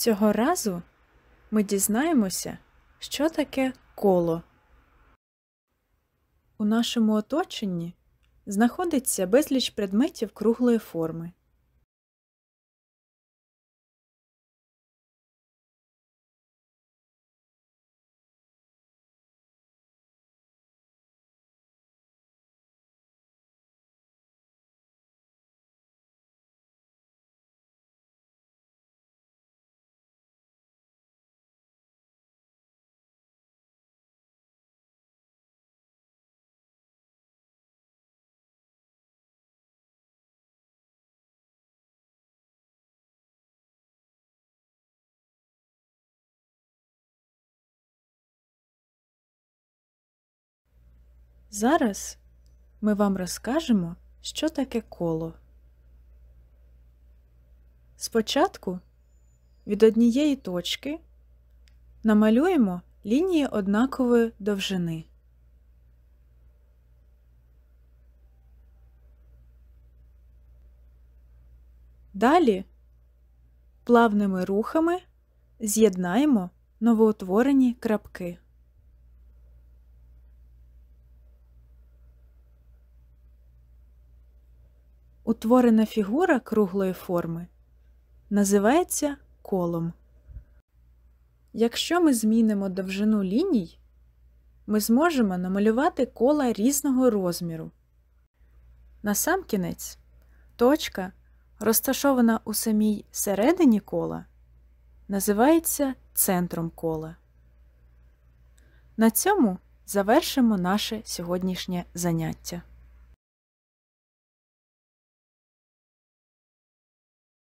Цього разу ми дізнаємося, що таке коло. У нашому оточенні знаходиться безліч предметів круглої форми. Зараз ми вам розкажемо, що таке коло. Спочатку від однієї точки намалюємо лінії однакової довжини. Далі плавними рухами з'єднаємо новоутворені крапки. Утворена фігура круглої форми називається колом. Якщо ми змінимо довжину ліній, ми зможемо намалювати кола різного розміру. Насамкінець точка, розташована у самій середині кола, називається центром кола. На цьому завершимо наше сьогоднішнє заняття.